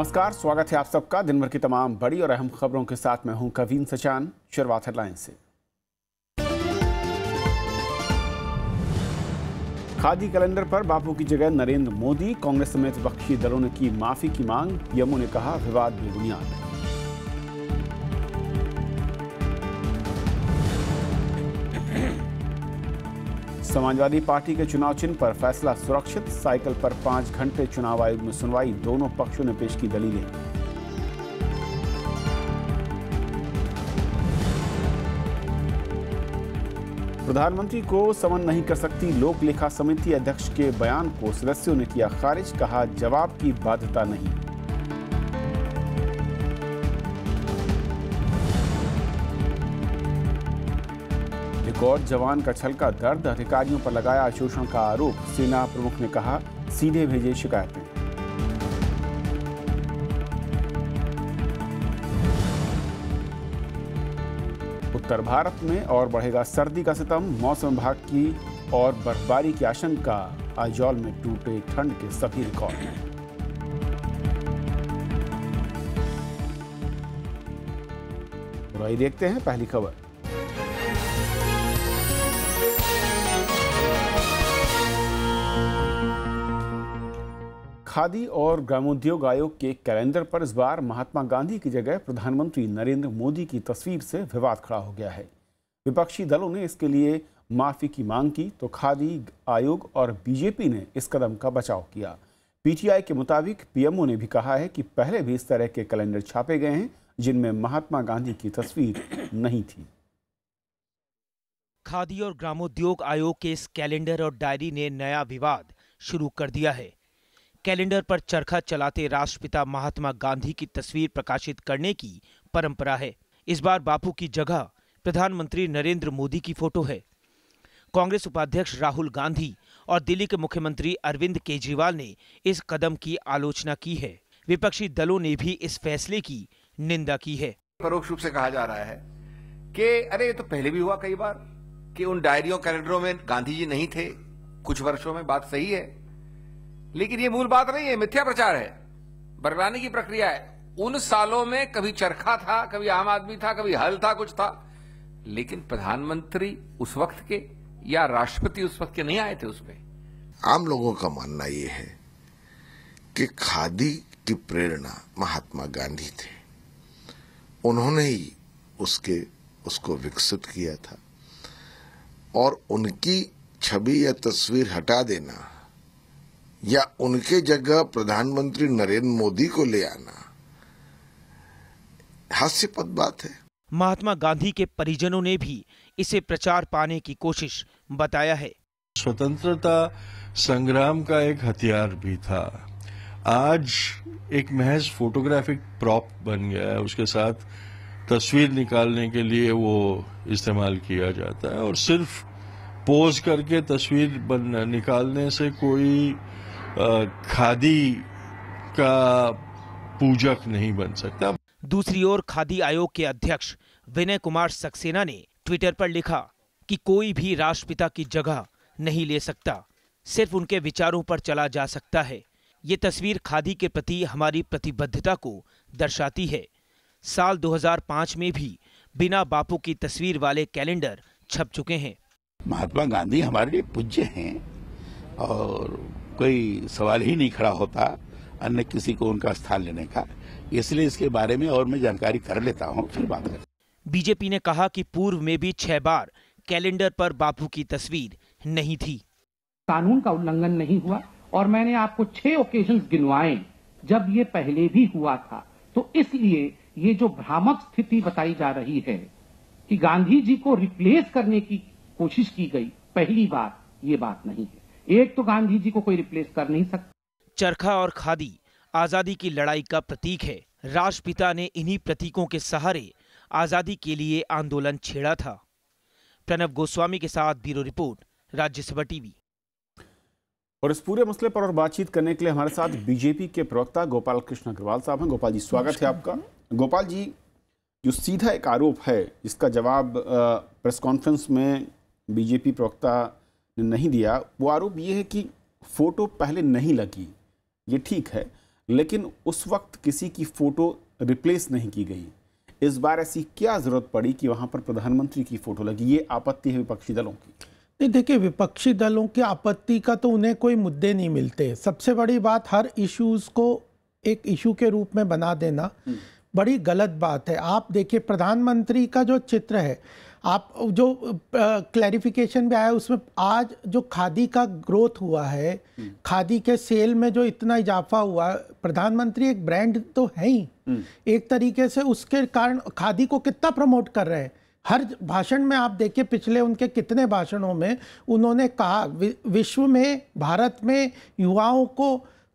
नमस्कार स्वागत है आप सबका दिन भर की तमाम बड़ी और अहम खबरों के साथ मैं हूं कवीन सचान शुरुआत हेडलाइन से खादी कैलेंडर पर बापू की जगह नरेंद्र मोदी कांग्रेस समेत विपक्षी दलों ने की माफी की मांग पीएमओ ने कहा विवाद बेबुनियाद समाजवादी पार्टी के चुनाव चिन्ह पर फैसला सुरक्षित साइकिल पर पांच घंटे चुनाव आयोग में सुनवाई दोनों पक्षों ने पेश की दलीलें प्रधानमंत्री को समन नहीं कर सकती लोक लेखा समिति अध्यक्ष के बयान को सदस्यों ने किया खारिज कहा जवाब की बाध्यता नहीं गौर जवान का छलका दर्द अधिकारियों पर लगाया शोषण का आरोप सेना प्रमुख ने कहा सीधे भेजे शिकायतें उत्तर भारत में और बढ़ेगा सर्दी का सितम मौसम विभाग की और बर्फबारी की आशंका आजौल में टूटे ठंड के सभी रिकॉर्ड बुराई तो देखते हैं पहली खबर खादी और ग्रामोद्योग आयोग के कैलेंडर पर इस बार महात्मा गांधी की जगह प्रधानमंत्री नरेंद्र मोदी की तस्वीर से विवाद खड़ा हो गया है विपक्षी दलों ने इसके लिए माफी की मांग की तो खादी आयोग और बीजेपी ने इस कदम का बचाव किया पीटीआई के मुताबिक पीएमओ ने भी कहा है कि पहले भी इस तरह के कैलेंडर छापे गए हैं जिनमें महात्मा गांधी की तस्वीर नहीं थी खादी और ग्रामोद्योग आयोग के इस कैलेंडर और डायरी ने नया विवाद शुरू कर दिया है कैलेंडर पर चरखा चलाते राष्ट्रपिता महात्मा गांधी की तस्वीर प्रकाशित करने की परंपरा है इस बार बापू की जगह प्रधानमंत्री नरेंद्र मोदी की फोटो है कांग्रेस उपाध्यक्ष राहुल गांधी और दिल्ली के मुख्यमंत्री अरविंद केजरीवाल ने इस कदम की आलोचना की है विपक्षी दलों ने भी इस फैसले की निंदा की है परोक्ष रूप से कहा जा रहा है कि अरे ये तो पहले भी हुआ कई बार कि उन डायरियों कैलेंडरों में गांधी जी नहीं थे कुछ वर्षों में बात सही है लेकिन ये मूल बात नहीं है मिथ्या प्रचार है बरगलाने की प्रक्रिया है उन सालों में कभी चरखा था कभी आम आदमी था कभी हल था कुछ था लेकिन प्रधानमंत्री उस वक्त के या राष्ट्रपति उस वक्त के नहीं आए थे उसमें आम लोगों का मानना यह है कि खादी की प्रेरणा महात्मा गांधी थे उन्होंने ही उसके उसको विकसित किया था और उनकी छवि या तस्वीर हटा देना या उनके जगह प्रधानमंत्री नरेंद्र मोदी को ले आना हास्यपद बात है महात्मा गांधी के परिजनों ने भी इसे प्रचार पाने की कोशिश बताया है स्वतंत्रता संग्राम का एक हथियार भी था आज एक महज फोटोग्राफिक प्रॉप बन गया है उसके साथ तस्वीर निकालने के लिए वो इस्तेमाल किया जाता है और सिर्फ पोज करके तस्वीर बन निकालने से कोई खादी का पूजक नहीं बन सकता दूसरी ओर खादी आयोग के अध्यक्ष विनय कुमार सक्सेना ने ट्विटर पर लिखा कि कोई भी राष्ट्रपिता की जगह नहीं ले सकता सिर्फ उनके विचारों पर चला जा सकता है ये तस्वीर खादी के प्रति हमारी प्रतिबद्धता को दर्शाती है साल 2005 में भी बिना बापू की तस्वीर वाले कैलेंडर छप चुके हैं महात्मा गांधी हमारे लिए पूज्य हैं और कोई सवाल ही नहीं खड़ा होता अन्य किसी को उनका स्थान लेने का इसलिए इसके बारे में और मैं जानकारी कर लेता हूँ फिर बात करता बीजेपी ने कहा कि पूर्व में भी छह बार कैलेंडर पर बापू की तस्वीर नहीं थी कानून का उल्लंघन नहीं हुआ और मैंने आपको छह ओकेजन गिनवाए जब ये पहले भी हुआ था तो इसलिए ये जो भ्रामक स्थिति बताई जा रही है कि गांधी जी को रिप्लेस करने की कोशिश की गई पहली बार ये बात नहीं है एक तो गांधी जी को कोई रिप्लेस कर नहीं सकता चरखा और खादी आजादी की लड़ाई का प्रतीक है राष्ट्रपिता ने इन्हीं प्रतीकों के सहारे आजादी के लिए आंदोलन छेड़ा था प्रणब गोस्वामी के साथ ब्यूरो रिपोर्ट राज्यसभा टीवी और इस पूरे मसले पर और बातचीत करने के लिए हमारे साथ बीजेपी के प्रवक्ता गोपाल कृष्ण अग्रवाल साहब हैं गोपाल जी स्वागत है आपका गोपाल जी जो सीधा एक आरोप है जिसका जवाब प्रेस कॉन्फ्रेंस में बीजेपी प्रवक्ता नहीं दिया वो आरोप ये है कि फ़ोटो पहले नहीं लगी ये ठीक है लेकिन उस वक्त किसी की फ़ोटो रिप्लेस नहीं की गई इस बार ऐसी क्या ज़रूरत पड़ी कि वहाँ पर प्रधानमंत्री की फ़ोटो लगी ये आपत्ति है विपक्षी दलों की नहीं देखिए विपक्षी दलों की आपत्ति का तो उन्हें कोई मुद्दे नहीं मिलते सबसे बड़ी बात हर इश्यूज़ को एक इशू के रूप में बना देना हम्म। बड़ी गलत बात है आप देखिए प्रधानमंत्री का जो चित्र है आप जो क्लैरिफिकेशन भी आया उसमें आज जो खादी का ग्रोथ हुआ है खादी के सेल में जो इतना इजाफा हुआ प्रधानमंत्री एक ब्रांड तो है ही हम्म। एक तरीके से उसके कारण खादी को कितना प्रमोट कर रहे हैं हर भाषण में आप देखिए पिछले उनके कितने भाषणों में उन्होंने कहा विश्व में भारत में युवाओं को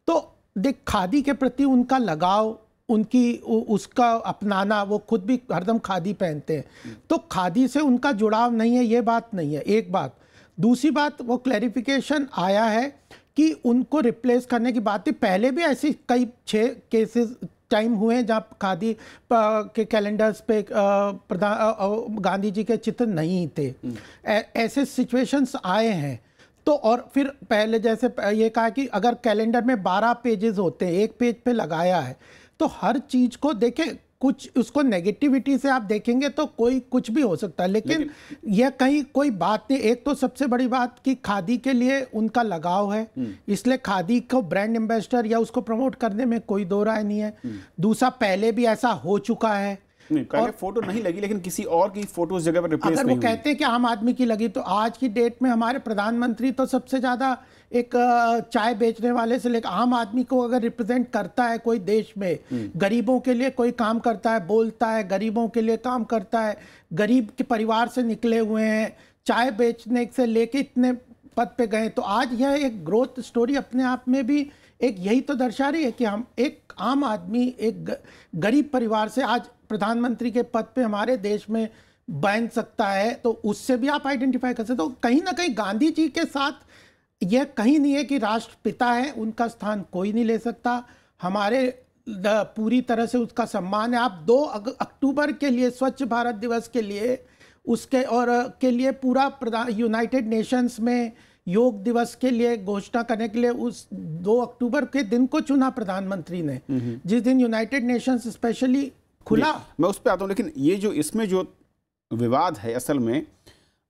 तो देख खादी के प्रति उनका लगाव उनकी उसका अपनाना वो खुद भी हरदम खादी पहनते हैं तो खादी से उनका जुड़ाव नहीं है ये बात नहीं है एक बात दूसरी बात वो क्लैरिफिकेशन आया है कि उनको रिप्लेस करने की बात थी पहले भी ऐसी कई छः केसेस टाइम हुए हैं जहाँ खादी के कैलेंडर्स पे प्रधान गांधी जी के चित्र नहीं थे ऐसे सिचुएशंस आए हैं तो और फिर पहले जैसे ये कहा कि अगर कैलेंडर में 12 पेजेस होते हैं एक पेज पे लगाया है तो हर चीज को देखें कुछ उसको नेगेटिविटी से आप देखेंगे तो कोई कुछ भी हो सकता है लेकिन, लेकिन यह कहीं कोई बात नहीं एक तो सबसे बड़ी बात कि खादी के लिए उनका लगाव है हम्म। इसलिए खादी को ब्रांड एम्बेसडर या उसको प्रमोट करने में कोई दो राय नहीं है हम्म। दूसरा पहले भी ऐसा हो चुका है नहीं और, फोटो नहीं लगी लेकिन किसी और की फोटो जगह पर रिप्लेस अगर वो कहते हैं कि आम आदमी की लगी तो आज की डेट में हमारे प्रधानमंत्री तो सबसे ज़्यादा एक चाय बेचने वाले से लेकर आम आदमी को अगर रिप्रेजेंट करता है कोई देश में हम्म। गरीबों के लिए कोई काम करता है बोलता है गरीबों के लिए काम करता है गरीब के परिवार से निकले हुए हैं चाय बेचने से लेके इतने पद पे गए तो आज यह एक ग्रोथ स्टोरी अपने आप में भी एक यही तो दर्शा रही है कि हम एक आम आदमी एक गरीब परिवार से आज प्रधानमंत्री के पद पे हमारे देश में बन सकता है तो उससे भी आप आइडेंटिफाई कर सकते हो तो कहीं ना कहीं गांधी जी के साथ यह कहीं नहीं है कि राष्ट्रपिता है उनका स्थान कोई नहीं ले सकता हमारे पूरी तरह से उसका सम्मान है आप दो अक्टूबर के लिए स्वच्छ भारत दिवस के लिए उसके और के लिए पूरा प्रधान यूनाइटेड नेशंस में योग दिवस के लिए घोषणा करने के लिए उस दो अक्टूबर के दिन को चुना प्रधानमंत्री ने हम्म, हम्म। जिस दिन यूनाइटेड नेशंस स्पेशली खुला मैं उस पर आता हूँ लेकिन ये जो इसमें जो विवाद है असल में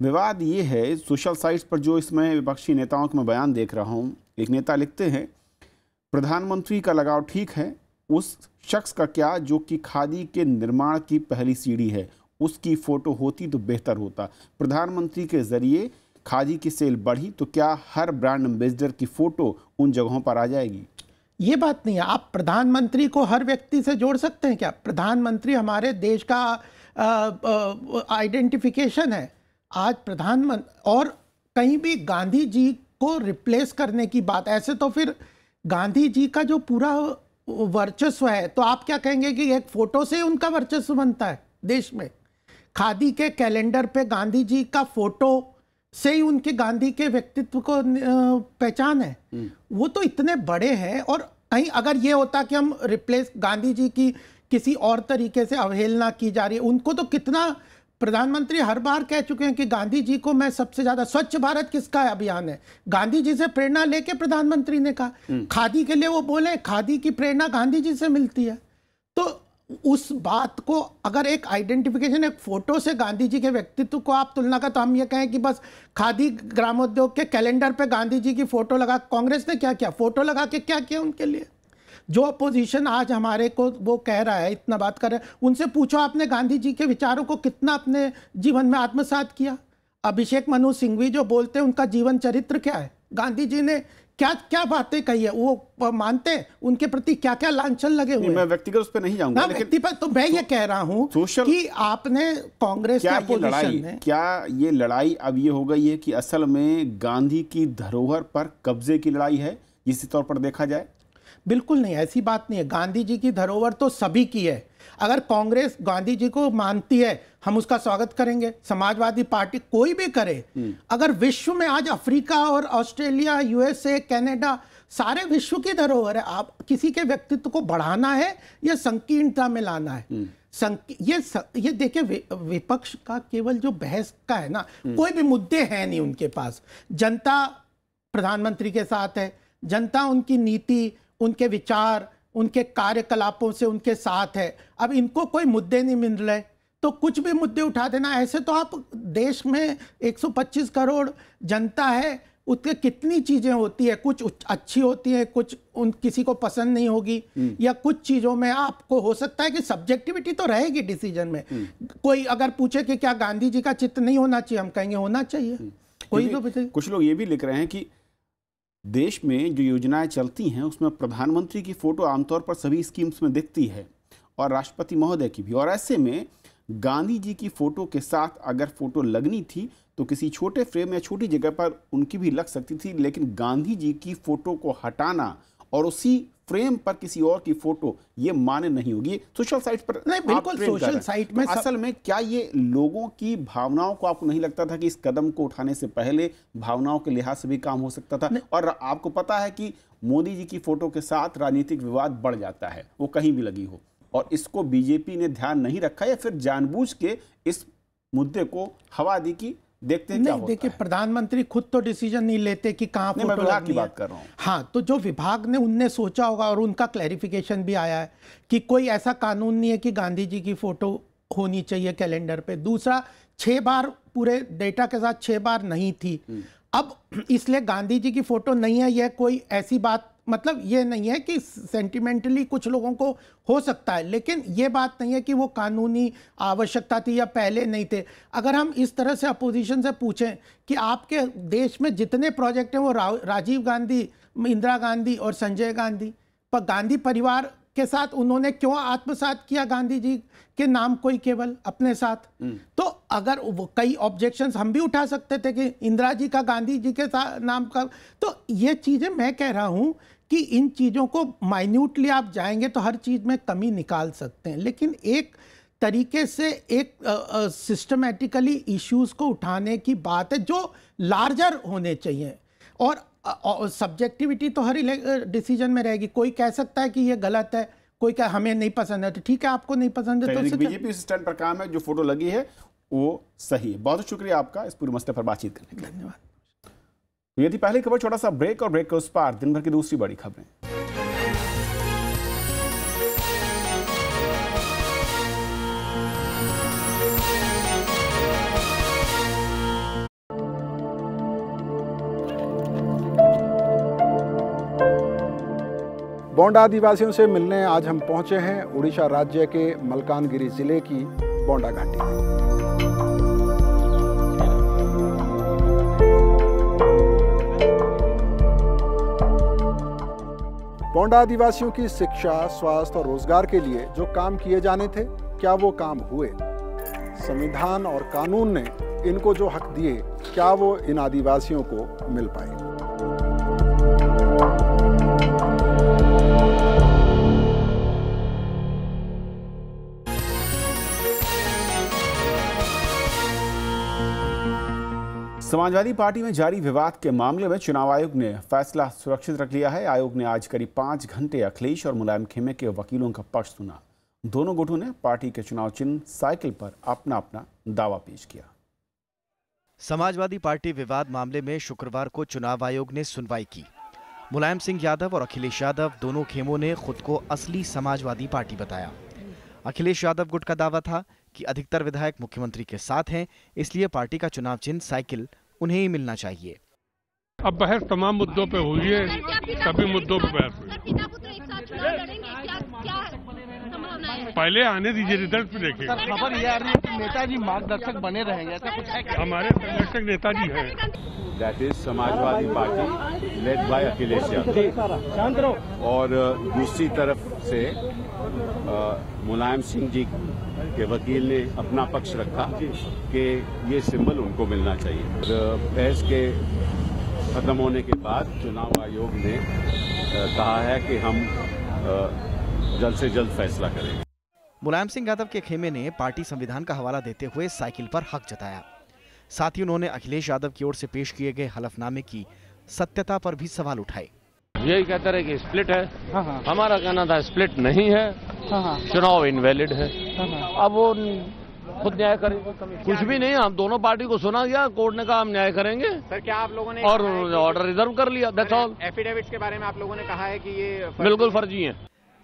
विवाद ये है सोशल साइट्स पर जो इसमें विपक्षी नेताओं के मैं बयान देख रहा हूँ एक नेता लिखते हैं प्रधानमंत्री का लगाव ठीक है उस शख्स का क्या जो कि खादी के निर्माण की पहली सीढ़ी है उसकी फ़ोटो होती तो बेहतर होता प्रधानमंत्री के ज़रिए खादी की सेल बढ़ी तो क्या हर ब्रांड एम्बेसडर की फ़ोटो उन जगहों पर आ जाएगी ये बात नहीं है आप प्रधानमंत्री को हर व्यक्ति से जोड़ सकते हैं क्या प्रधानमंत्री हमारे देश का आइडेंटिफिकेशन है आज प्रधानमंत्री और कहीं भी गांधी जी को रिप्लेस करने की बात ऐसे तो फिर गांधी जी का जो पूरा वर्चस्व है तो आप क्या कहेंगे कि एक फ़ोटो से उनका वर्चस्व बनता है देश में खादी के कैलेंडर पे गांधी जी का फ़ोटो से ही उनके गांधी के व्यक्तित्व को पहचान है हम्म। वो तो इतने बड़े हैं और कहीं अगर ये होता कि हम रिप्लेस गांधी जी की किसी और तरीके से अवहेलना की जा रही है उनको तो कितना प्रधानमंत्री हर बार कह चुके हैं कि गांधी जी को मैं सबसे ज्यादा स्वच्छ भारत किसका अभियान है गांधी जी से प्रेरणा लेके प्रधानमंत्री ने कहा हम्म। खादी के लिए वो बोले खादी की प्रेरणा गांधी जी से मिलती है तो उस बात को अगर एक आइडेंटिफिकेशन एक फ़ोटो से गांधी जी के व्यक्तित्व को आप तुलना का तो हम ये कहें कि बस खादी ग्रामोद्योग के कैलेंडर पे गांधी जी की फ़ोटो लगा कांग्रेस ने क्या किया फ़ोटो लगा के क्या किया उनके लिए जो अपोजिशन आज हमारे को वो कह रहा है इतना बात कर रहे हैं उनसे पूछो आपने गांधी जी के विचारों को कितना अपने जीवन में आत्मसात किया अभिषेक मनु सिंघवी जो बोलते हैं उनका जीवन चरित्र क्या है गांधी जी ने क्या क्या बातें कही है वो मानते हैं उनके प्रति क्या क्या लांछन लगे हुए मैं व्यक्तिगत उस पर नहीं जाऊंगा व्यक्ति पर तो मैं ये कह रहा हूँ कि आपने कांग्रेस क्या ये लड़ाई में, क्या ये लड़ाई अब ये हो गई है कि असल में गांधी की धरोहर पर कब्जे की लड़ाई है इसी तौर पर देखा जाए बिल्कुल नहीं ऐसी बात नहीं है गांधी जी की धरोहर तो सभी की है अगर कांग्रेस गांधी जी को मानती है हम उसका स्वागत करेंगे समाजवादी पार्टी कोई भी करे हम्म। अगर विश्व में आज अफ्रीका और ऑस्ट्रेलिया यूएसए कनाडा सारे विश्व की धरोहर है आप किसी के व्यक्तित्व को बढ़ाना है या संकीर्णता में लाना है हम्म। ये स, ये देखिए विपक्ष का केवल जो बहस का है ना हम्म। कोई भी मुद्दे है नहीं उनके पास जनता प्रधानमंत्री के साथ है जनता उनकी नीति उनके विचार उनके कार्यकलापों से उनके साथ है अब इनको कोई मुद्दे नहीं मिल रहे तो कुछ भी मुद्दे उठा देना ऐसे तो आप देश में 125 करोड़ जनता है उसके कितनी चीज़ें होती है कुछ अच्छी होती है कुछ उन किसी को पसंद नहीं होगी हम्म। या कुछ चीज़ों में आपको हो सकता है कि सब्जेक्टिविटी तो रहेगी डिसीजन में हम्म। कोई अगर पूछे कि क्या गांधी जी का चित्र नहीं होना चाहिए हम कहेंगे होना चाहिए हम्म। कोई तो कुछ लोग ये भी लिख रहे हैं कि देश में जो योजनाएं चलती हैं उसमें प्रधानमंत्री की फ़ोटो आमतौर पर सभी स्कीम्स में दिखती है और राष्ट्रपति महोदय की भी और ऐसे में गांधी जी की फ़ोटो के साथ अगर फ़ोटो लगनी थी तो किसी छोटे फ्रेम या छोटी जगह पर उनकी भी लग सकती थी लेकिन गांधी जी की फ़ोटो को हटाना और उसी फ्रेम पर किसी और की फोटो ये माने नहीं होगी सोशल साइट पर नहीं बिल्कुल सोशल साइट तो में तो सब... असल में क्या ये लोगों की भावनाओं को आपको नहीं लगता था कि इस कदम को उठाने से पहले भावनाओं के लिहाज से भी काम हो सकता था और आपको पता है कि मोदी जी की फोटो के साथ राजनीतिक विवाद बढ़ जाता है वो कहीं भी लगी हो और इसको बीजेपी ने ध्यान नहीं रखा या फिर जानबूझ के इस मुद्दे को हवा दी कि देखते हैं नहीं देखिए प्रधानमंत्री खुद तो डिसीजन नहीं लेते कि कहाँ फोटो विभाग की बात कर रहा हाँ तो जो विभाग ने उनने सोचा होगा और उनका क्लैरिफिकेशन भी आया है कि कोई ऐसा कानून नहीं है कि गांधी जी की फोटो होनी चाहिए कैलेंडर पे दूसरा छः बार पूरे डेटा के साथ छः बार नहीं थी हम्म। अब इसलिए गांधी जी की फोटो नहीं है यह कोई ऐसी बात मतलब ये नहीं है कि सेंटिमेंटली कुछ लोगों को हो सकता है लेकिन ये बात नहीं है कि वो कानूनी आवश्यकता थी या पहले नहीं थे अगर हम इस तरह से अपोजिशन से पूछें कि आपके देश में जितने प्रोजेक्ट हैं वो रा, राजीव गांधी इंदिरा गांधी और संजय गांधी पर गांधी परिवार के साथ उन्होंने क्यों आत्मसात किया गांधी जी के नाम कोई केवल अपने साथ हम्म। तो अगर कई ऑब्जेक्शन हम भी उठा सकते थे कि इंदिरा जी का गांधी जी के नाम का तो ये चीज़ें मैं कह रहा हूँ कि इन चीज़ों को माइन्यूटली आप जाएंगे तो हर चीज़ में कमी निकाल सकते हैं लेकिन एक तरीके से एक सिस्टमेटिकली इश्यूज को उठाने की बात है जो लार्जर होने चाहिए और सब्जेक्टिविटी तो हर डिसीजन में रहेगी कोई कह सकता है कि ये गलत है कोई क्या हमें नहीं पसंद है तो ठीक है आपको नहीं पसंद है तो बीजेपी स्टैंड पर काम है जो फोटो लगी है वो सही है बहुत शुक्रिया आपका इस पूरे मसले पर बातचीत करने के धन्यवाद तो ये थी पहली खबर छोटा सा ब्रेक और ब्रेक के उस पार दिन भर की दूसरी बड़ी खबरें बोंडा आदिवासियों से मिलने आज हम पहुंचे हैं उड़ीसा राज्य के मलकानगिरी जिले की बोंडा घाटी पौंडा आदिवासियों की शिक्षा स्वास्थ्य और रोजगार के लिए जो काम किए जाने थे क्या वो काम हुए संविधान और कानून ने इनको जो हक दिए क्या वो इन आदिवासियों को मिल पाए समाजवादी पार्टी में जारी विवाद के मामले में चुनाव आयोग ने फैसला सुरक्षित रख लिया है आयोग ने आज करीब पांच घंटे अखिलेश और मुलायम खेमे के वकीलों का पक्ष सुना दोनों गुटों ने पार्टी के चुनाव चिन्ह साइकिल पर अपना अपना दावा पेश किया समाजवादी पार्टी विवाद मामले में शुक्रवार को चुनाव आयोग ने सुनवाई की मुलायम सिंह यादव और अखिलेश यादव दोनों खेमों ने खुद को असली समाजवादी पार्टी बताया अखिलेश यादव गुट का दावा था कि अधिकतर विधायक मुख्यमंत्री के साथ हैं इसलिए पार्टी का चुनाव चिन्ह साइकिल उन्हें ही मिलना चाहिए अब बहस तमाम मुद्दों पे हुई है सभी मुद्दों पे बहस हुई पहले आने दीजिए रिजल्ट पे देखिए खबर ये आ रही है कि नेताजी मार्गदर्शक बने रहेंगे ऐसा कुछ है हमारे संरक्षक नेताजी हैं that is Samajwadi Party led by Akhilesh Yadav और दूसरी तरफ से मुलायम सिंह जी के वकील ने अपना पक्ष रखा कि ये सिंबल उनको मिलना चाहिए बहस के खत्म होने के बाद चुनाव आयोग ने कहा है कि हम जल्द से जल्द फैसला करेंगे मुलायम सिंह यादव के खेमे ने पार्टी संविधान का हवाला देते हुए साइकिल पर हक जताया साथ ही उन्होंने अखिलेश यादव की ओर से पेश किए गए हलफनामे की सत्यता पर भी सवाल उठाए यही कहते रहे कि स्प्लिट है हाँ, हाँ हमारा कहना था स्प्लिट नहीं है हाँ, हाँ। चुनाव इनवैलिड है हाँ, हाँ अब वो खुद न्याय करें कुछ भी नहीं हम दोनों पार्टी को सुना गया कोर्ट ने कहा हम न्याय करेंगे सर क्या आप लोगों ने और ऑर्डर रिजर्व कर लिया दैट्स ऑल के बारे में आप लोगों ने कहा है कि ये बिल्कुल फर्जी है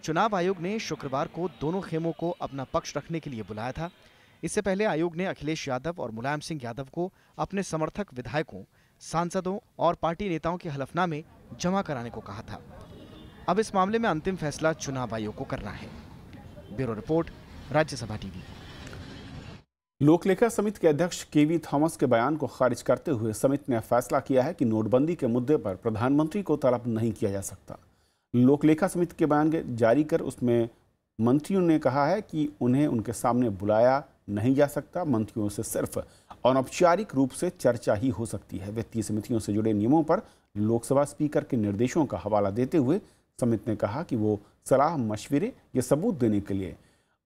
चुनाव आयोग ने शुक्रवार को दोनों खेमों को अपना पक्ष रखने के लिए बुलाया था इससे पहले आयोग ने अखिलेश यादव और मुलायम सिंह यादव को अपने समर्थक विधायकों सांसदों और पार्टी नेताओं के हलफनामे जमा कराने को कहा था अब इस मामले में अंतिम फैसला चुनाव आयोग को करना है ब्यूरो रिपोर्ट राज्यसभा टीवी लोकलेखा समिति के अध्यक्ष केवी थॉमस के बयान को खारिज करते हुए समिति ने फैसला किया है कि नोटबंदी के मुद्दे पर प्रधानमंत्री को तलब नहीं किया जा सकता लोकलेखा समिति के बयान जारी कर उसमें मंत्रियों ने कहा है कि उन्हें उनके सामने बुलाया नहीं जा सकता मंत्रियों से सिर्फ अनौपचारिक रूप से चर्चा ही हो सकती है वित्तीय समितियों से जुड़े नियमों पर लोकसभा स्पीकर के निर्देशों का हवाला देते हुए समिति ने कहा कि वो सलाह मशवरे या सबूत देने के लिए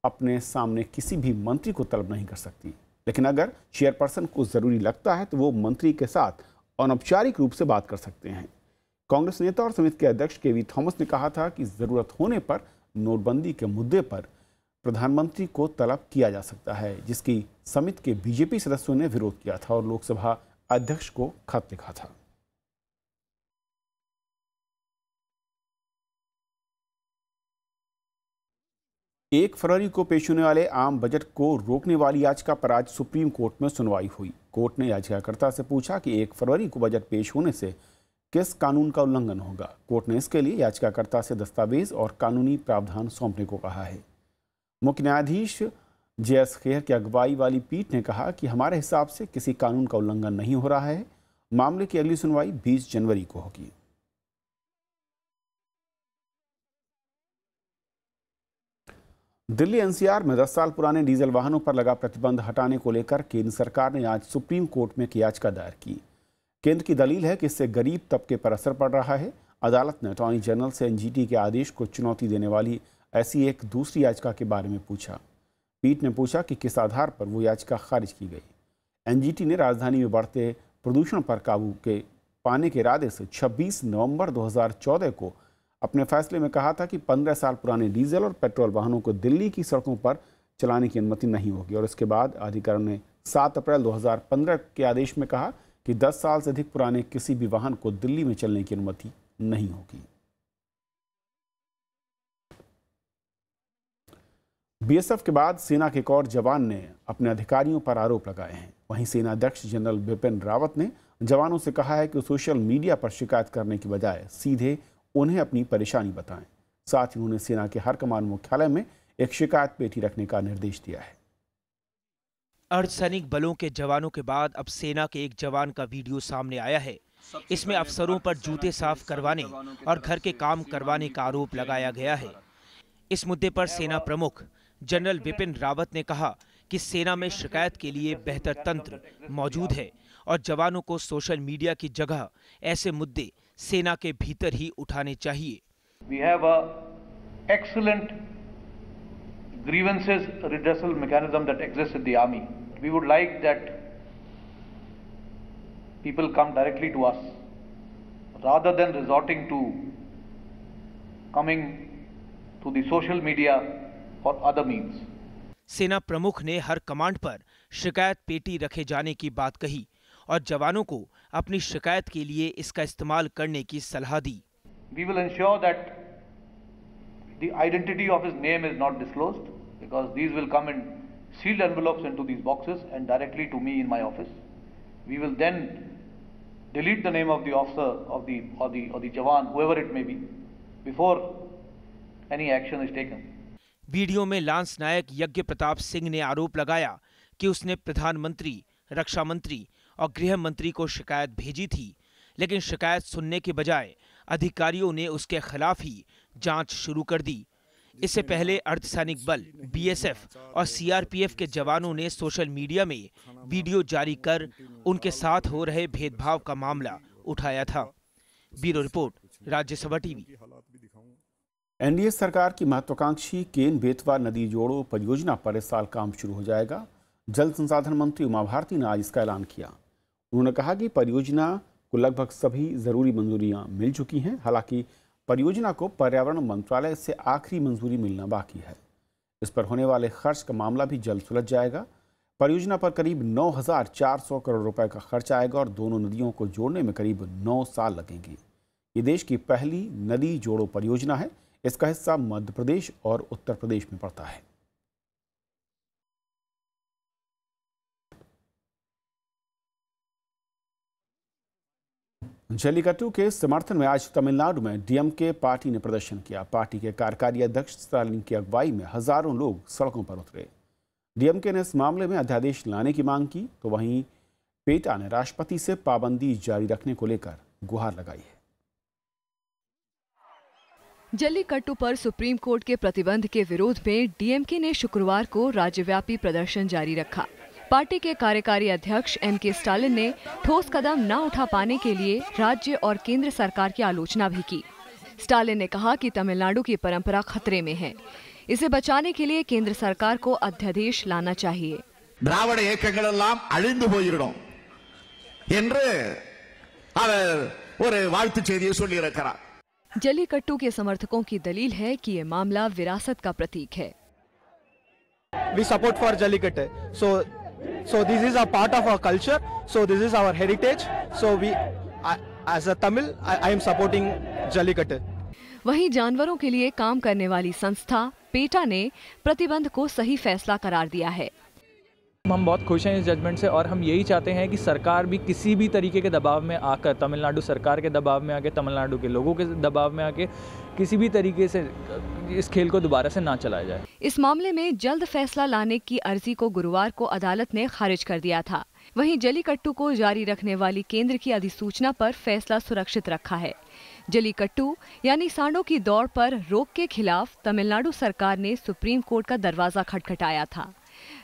अपने सामने किसी भी मंत्री को तलब नहीं कर सकती लेकिन अगर चेयरपर्सन को ज़रूरी लगता है तो वो मंत्री के साथ अनौपचारिक रूप से बात कर सकते हैं कांग्रेस नेता और समिति के अध्यक्ष के वी थॉमस ने कहा था कि ज़रूरत होने पर नोटबंदी के मुद्दे पर प्रधानमंत्री को तलब किया जा सकता है जिसकी समिति के बीजेपी सदस्यों ने विरोध किया था और लोकसभा अध्यक्ष को खत लिखा था एक फरवरी को पेश होने वाले आम बजट को रोकने वाली याचिका पर आज सुप्रीम कोर्ट में सुनवाई हुई कोर्ट ने याचिकाकर्ता से पूछा कि एक फरवरी को बजट पेश होने से किस कानून का उल्लंघन होगा कोर्ट ने इसके लिए याचिकाकर्ता से दस्तावेज और कानूनी प्रावधान सौंपने को कहा है मुख्य न्यायाधीश जे एस खेर की अगुवाई वाली पीठ ने कहा कि हमारे हिसाब से किसी कानून का उल्लंघन नहीं हो रहा है मामले की अगली सुनवाई बीस जनवरी को होगी दिल्ली एनसीआर में 10 साल पुराने डीजल वाहनों पर लगा प्रतिबंध हटाने को लेकर केंद्र सरकार ने आज सुप्रीम कोर्ट में एक याचिका दायर की केंद्र की दलील है कि इससे गरीब तबके पर असर पड़ रहा है अदालत ने अटॉर्नी जनरल से एनजीटी के आदेश को चुनौती देने वाली ऐसी एक दूसरी याचिका के बारे में पूछा पीठ ने पूछा कि किस आधार पर वो याचिका खारिज की गई एनजीटी ने राजधानी में बढ़ते प्रदूषण पर काबू के पाने के इरादे से 26 नवंबर 2014 को अपने फैसले में कहा था कि 15 साल पुराने डीजल और पेट्रोल वाहनों को दिल्ली की सड़कों पर चलाने की अनुमति नहीं होगी और इसके बाद अधिकरण ने 7 अप्रैल 2015 के आदेश में कहा कि 10 साल से अधिक पुराने किसी भी वाहन को दिल्ली में चलने की अनुमति नहीं होगी बीएसएफ के बाद सेना के एक और जवान ने अपने अधिकारियों पर आरोप लगाए हैं वहीं सेना अध्यक्ष जनरल बिपिन रावत ने जवानों से कहा है कि सोशल मीडिया पर शिकायत करने की बजाय सीधे उन्हें अपनी परेशानी बताएं साथ ही उन्होंने सेना के हर कमान मुख्यालय में एक शिकायत पेटी रखने का निर्देश दिया है अर्धसैनिक बलों के जवानों के बाद अब सेना के एक जवान का वीडियो सामने आया है इसमें अफसरों पर जूते साफ करवाने और घर के काम करवाने का आरोप लगाया गया है इस मुद्दे पर सेना प्रमुख जनरल बिपिन रावत ने कहा कि सेना में शिकायत के लिए बेहतर तंत्र मौजूद है और जवानों को सोशल मीडिया की जगह ऐसे मुद्दे सेना के भीतर ही उठाने चाहिए grievances redressal mechanism that exists in the army. We would like that people come directly to us rather than resorting to coming to the social media or other means. सेना प्रमुख ने हर कमांड पर शिकायत पेटी रखे जाने की बात कही और जवानों को अपनी शिकायत के लिए इसका इस्तेमाल करने की सलाह दी we will ensure that the identity of his name is not disclosed because these will come in sealed envelopes into these boxes and directly to me in my office. We will then delete the name of the officer of the, or the, or the Jawan, whoever it may be, before any action is taken. वीडियो में lance Naik Yagya Pratap Singh ने आरोप लगाया कि उसने प्रधानमंत्री रक्षा मंत्री और गृह मंत्री को शिकायत भेजी थी लेकिन शिकायत सुनने के बजाय अधिकारियों ने उसके खिलाफ ही जांच शुरू कर दी इससे पहले अर्धसैनिक बल बीएसएफ और सीआरपीएफ के जवानों ने सोशल मीडिया में वीडियो जारी कर उनके साथ हो रहे भेदभाव का मामला उठाया था bureau report Rajya Sabha TV NDA सरकार की महत्वाकांक्षी केन बेतवा नदी जोड़ो परियोजना पर इस साल काम शुरू हो जाएगा जल संसाधन मंत्री उमा भारती ने आज इसका ऐलान किया उन्होंने कहा कि परियोजना को लगभग सभी जरूरी मंजूरियां मिल चुकी हैं हालांकि परियोजना को पर्यावरण मंत्रालय से आखिरी मंजूरी मिलना बाकी है इस पर होने वाले खर्च का मामला भी जल्द सुलझ जाएगा परियोजना पर करीब 9,400 करोड़ रुपए का खर्च आएगा और दोनों नदियों को जोड़ने में करीब 9 साल लगेंगे ये देश की पहली नदी जोड़ो परियोजना है इसका हिस्सा मध्य प्रदेश और उत्तर प्रदेश में पड़ता है जलीकट्टू के समर्थन में आज तमिलनाडु में डीएमके पार्टी ने प्रदर्शन किया पार्टी के कार्यकारी अध्यक्ष स्टालिन की अगुवाई में हजारों लोग सड़कों पर उतरे डीएमके ने इस मामले में अध्यादेश लाने की मांग की तो वहीं पेटा ने राष्ट्रपति से पाबंदी जारी रखने को लेकर गुहार लगाई है जलीकट्टू पर सुप्रीम कोर्ट के प्रतिबंध के विरोध में डीएमके ने शुक्रवार को राज्यव्यापी प्रदर्शन जारी रखा पार्टी के कार्यकारी अध्यक्ष एम के स्टालिन ने ठोस कदम न उठा पाने के लिए राज्य और केंद्र सरकार की आलोचना भी की स्टालिन ने कहा कि तमिलनाडु की परंपरा खतरे में है इसे बचाने के लिए केंद्र सरकार को अध्यादेश लाना चाहिए जलीकट्टू के समर्थकों की दलील है कि ये मामला विरासत का प्रतीक है we support for Jallikattu so So this is a part of our culture. So this is our heritage. So we, I, as a Tamil, I, I am supporting Jallikattu. वहीं जानवरों के लिए काम करने वाली संस्था पेटा ने प्रतिबंध को सही फैसला करार दिया है हम बहुत खुश हैं इस जजमेंट से और हम यही चाहते हैं कि सरकार भी किसी भी तरीके के दबाव में आकर तमिलनाडु सरकार के दबाव में आके तमिलनाडु के लोगों के दबाव में आके किसी भी तरीके से इस खेल को दोबारा से ना चलाया जाए इस मामले में जल्द फैसला लाने की अर्जी को गुरुवार को अदालत ने खारिज कर दिया था वहीं जलीकट्टू को जारी रखने वाली केंद्र की अधिसूचना पर फैसला सुरक्षित रखा है जलीकट्टू यानी सांडों की दौड़ पर रोक के खिलाफ तमिलनाडु सरकार ने सुप्रीम कोर्ट का दरवाजा खटखटाया था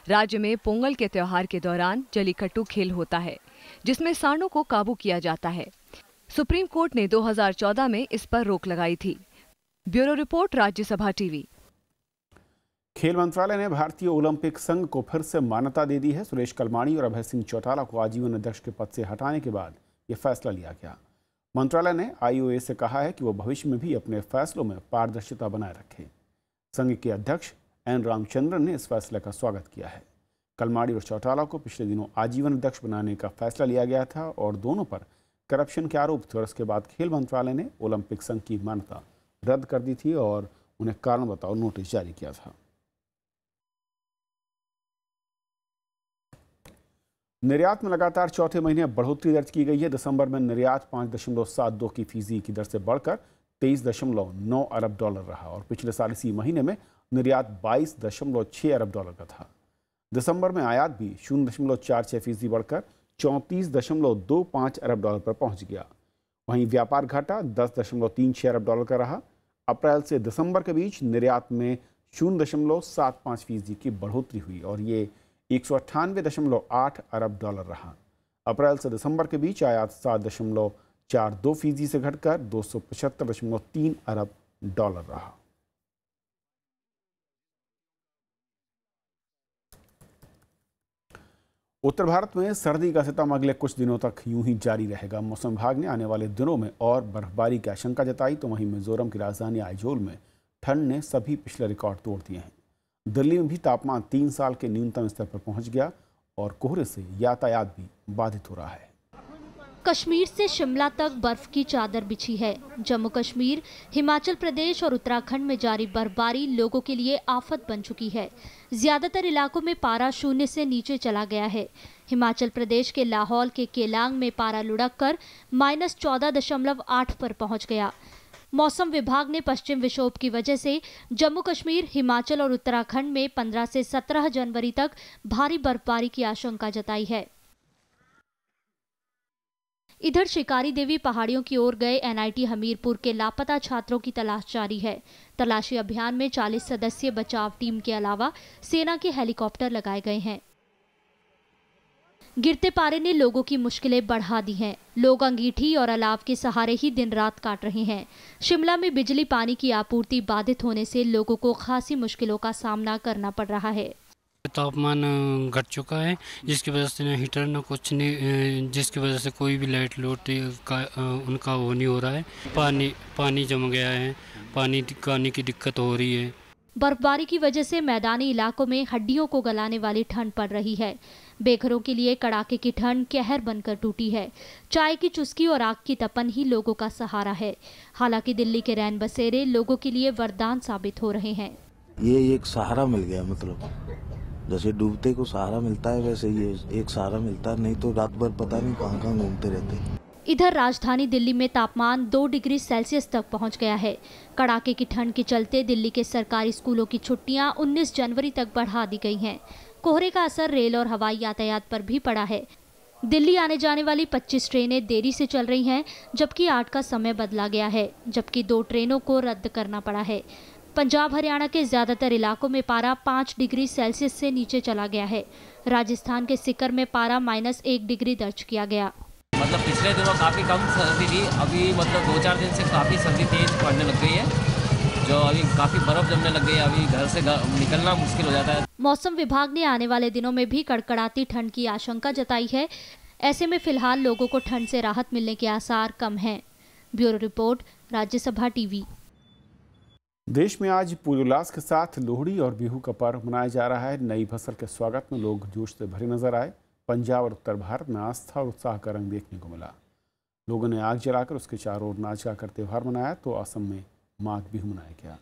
राज्य में पोंगल के त्योहार के दौरान जलीकट्टू खेल होता है जिसमें सांडों को काबू किया जाता है सुप्रीम कोर्ट ने 2014 में इस पर रोक लगाई थी ब्यूरो रिपोर्ट राज्यसभा टीवी खेल मंत्रालय ने भारतीय ओलंपिक संघ को फिर से मान्यता दे दी है सुरेश कलमाणी और अभय सिंह चौटाला को आजीवन अध्यक्ष के पद से हटाने के बाद यह फैसला लिया गया मंत्रालय ने आईओए से कहा है कि वो भविष्य में भी अपने फैसलों में पारदर्शिता बनाए रखें संघ के अध्यक्ष एन रामचंद्रन ने इस फैसले का स्वागत किया है कलमाड़ी और चौटाला को पिछले दिनों आजीवन अध्यक्ष बनाने का फैसला लिया गया था और दोनों पर करप्शन के आरोप थे और इसके बाद खेल मंत्रालय ने ओलंपिक संघ की मान्यता रद्द कर दी थी और उन्हें कारण बताओ नोटिस जारी किया था निर्यात में लगातार चौथे महीने बढ़ोतरी दर्ज की गई है दिसंबर में निर्यात पाँच दशमलव सात दो की फीसदी की दर से बढ़कर तेईस दशमलव नौ अरब डॉलर रहा और पिछले साल इसी महीने में निर्यात बाईस दशमलव छः अरब डॉलर का था दिसंबर में आयात भी शून्य दशमलव चार छः फीसदी बढ़कर चौंतीस दशमलव दो पाँच अरब डॉलर पर पहुंच गया वहीं व्यापार घाटा दस दशमलव तीन छः अरब डॉलर का रहा अप्रैल से दिसंबर के बीच निर्यात में शून्य दशमलव सात पाँच फीसदी की बढ़ोतरी हुई और ये एक सौ अट्ठानवे दशमलव आठ अरब डॉलर रहा अप्रैल से दिसंबर के बीच आयात सात दशमलव चार दो फीसदी से घटकर दो सौ पचहत्तर दशमलव तीन अरब डॉलर रहा उत्तर भारत में सर्दी का सितम अगले कुछ दिनों तक यूं ही जारी रहेगा मौसम विभाग ने आने वाले दिनों में और बर्फबारी की आशंका जताई तो वहीं मिजोरम की राजधानी आइजोल में ठंड ने सभी पिछले रिकॉर्ड तोड़ दिए हैं दिल्ली में भी तापमान तीन साल के न्यूनतम स्तर पर पहुंच गया और कोहरे से यातायात भी बाधित हो रहा है कश्मीर से शिमला तक बर्फ की चादर बिछी है जम्मू कश्मीर हिमाचल प्रदेश और उत्तराखंड में जारी बर्फबारी लोगों के लिए आफत बन चुकी है ज्यादातर इलाकों में पारा शून्य से नीचे चला गया है हिमाचल प्रदेश के लाहौल के केलांग में पारा लुढ़क कर माइनस चौदह दशमलव आठ पर पहुंच गया मौसम विभाग ने पश्चिम विक्षोभ की वजह से जम्मू कश्मीर हिमाचल और उत्तराखंड में 15 से 17 जनवरी तक भारी बर्फबारी की आशंका जताई है इधर शिकारी देवी पहाड़ियों की ओर गए एनआईटी हमीरपुर के लापता छात्रों की तलाश जारी है तलाशी अभियान में 40 सदस्यीय बचाव टीम के अलावा सेना के हेलीकॉप्टर लगाए गए हैं गिरते पारे ने लोगों की मुश्किलें बढ़ा दी हैं लोग अंगीठी और अलाव के सहारे ही दिन रात काट रहे हैं शिमला में बिजली पानी की आपूर्ति बाधित होने से लोगों को खासी मुश्किलों का सामना करना पड़ रहा है तापमान घट चुका है जिसकी वजह से ना हीटर ना कुछ नहीं जिसकी वजह से कोई भी लाइट लोट का उनका वो नहीं हो रहा है पानी पानी जम गया है पानी आने की दिक्कत हो रही है बर्फबारी की वजह से मैदानी इलाकों में हड्डियों को गलाने वाली ठंड पड़ रही है बेघरों के लिए कड़ाके की ठंड कहर बनकर टूटी है चाय की चुस्की और आग की तपन ही लोगों का सहारा है हालांकि दिल्ली के रैन बसेरे लोगों के लिए वरदान साबित हो रहे हैं ये एक सहारा मिल गया मतलब जैसे डूबते को सहारा मिलता है वैसे ये एक सहारा मिलता है नहीं तो रात भर पता नहीं कहाँ कहाँ घूमते रहते हैं इधर राजधानी दिल्ली में तापमान दो डिग्री सेल्सियस तक पहुंच गया है कड़ाके की ठंड के चलते दिल्ली के सरकारी स्कूलों की छुट्टियां 19 जनवरी तक बढ़ा दी गई हैं कोहरे का असर रेल और हवाई यातायात पर भी पड़ा है दिल्ली आने जाने वाली 25 ट्रेनें देरी से चल रही हैं जबकि आठ का समय बदला गया है जबकि दो ट्रेनों को रद्द करना पड़ा है पंजाब हरियाणा के ज़्यादातर इलाकों में पारा पाँच डिग्री सेल्सियस से नीचे चला गया है राजस्थान के सिकर में पारा माइनस एक डिग्री दर्ज किया गया मतलब पिछले दिनों काफ़ी कम सर्दी थी अभी मतलब दो चार दिन से काफ़ी सर्दी तेज पड़ने लग गई है जो अभी काफी बर्फ जमने लग गई अभी घर से निकलना मुश्किल हो जाता है मौसम विभाग ने आने वाले दिनों में भी कड़कड़ाती ठंड की आशंका जताई है ऐसे में फिलहाल लोगों को ठंड से राहत मिलने के आसार कम हैं ब्यूरो रिपोर्ट राज्यसभा टीवी देश में आज पूरे उल्लास के साथ लोहड़ी और बिहू का पर्व मनाया जा रहा है नई फसल के स्वागत में लोग जोश से भरे नजर आए पंजाब और उत्तर भारत में आस्था और उत्साह का रंग देखने को मिला लोगों ने आग जलाकर उसके चारों ओर नाच गाकर त्यौहार मनाया तो असम में माघ बिहू मनाया गया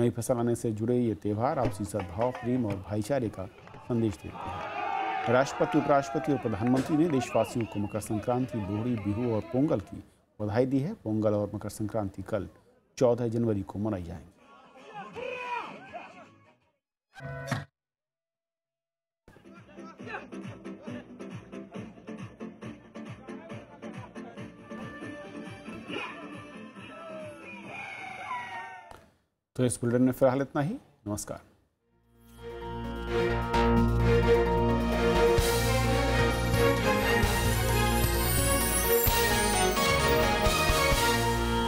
नई फसल आने से जुड़े ये त्यौहार आपसी सद्भाव प्रेम और भाईचारे का संदेश देते हैं राष्ट्रपति उपराष्ट्रपति और प्रधानमंत्री ने देशवासियों को मकर संक्रांति लोहड़ी बिहू और पोंगल की बधाई दी है पोंगल और मकर संक्रांति कल चौदह जनवरी को मनाई जाएंगी तो इस बुलेटिन में फिलहाल इतना ही नमस्कार